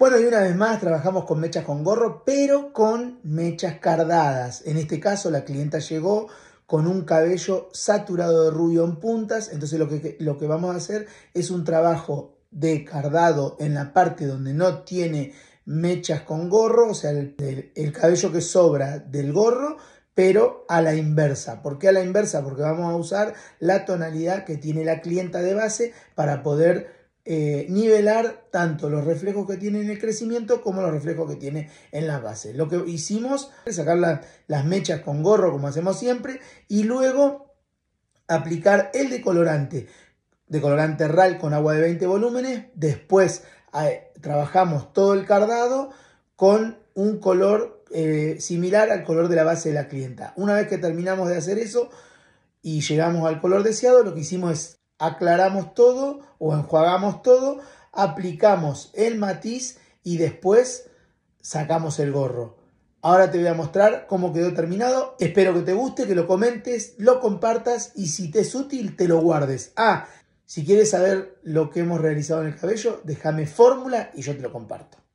Bueno, y una vez más trabajamos con mechas con gorro, pero con mechas cardadas. En este caso la clienta llegó con un cabello saturado de rubio en puntas, entonces lo que, lo que vamos a hacer es un trabajo de cardado en la parte donde no tiene mechas con gorro, o sea, el, el cabello que sobra del gorro, pero a la inversa. ¿Por qué a la inversa? Porque vamos a usar la tonalidad que tiene la clienta de base para poder eh, nivelar tanto los reflejos que tiene en el crecimiento como los reflejos que tiene en las bases. Lo que hicimos es sacar las mechas con gorro como hacemos siempre y luego aplicar el decolorante, decolorante RAL con agua de 20 volúmenes, después eh, trabajamos todo el cardado con un color eh, similar al color de la base de la clienta. Una vez que terminamos de hacer eso y llegamos al color deseado, lo que hicimos es aclaramos todo o enjuagamos todo, aplicamos el matiz y después sacamos el gorro. Ahora te voy a mostrar cómo quedó terminado. Espero que te guste, que lo comentes, lo compartas y si te es útil te lo guardes. Ah, si quieres saber lo que hemos realizado en el cabello, déjame fórmula y yo te lo comparto.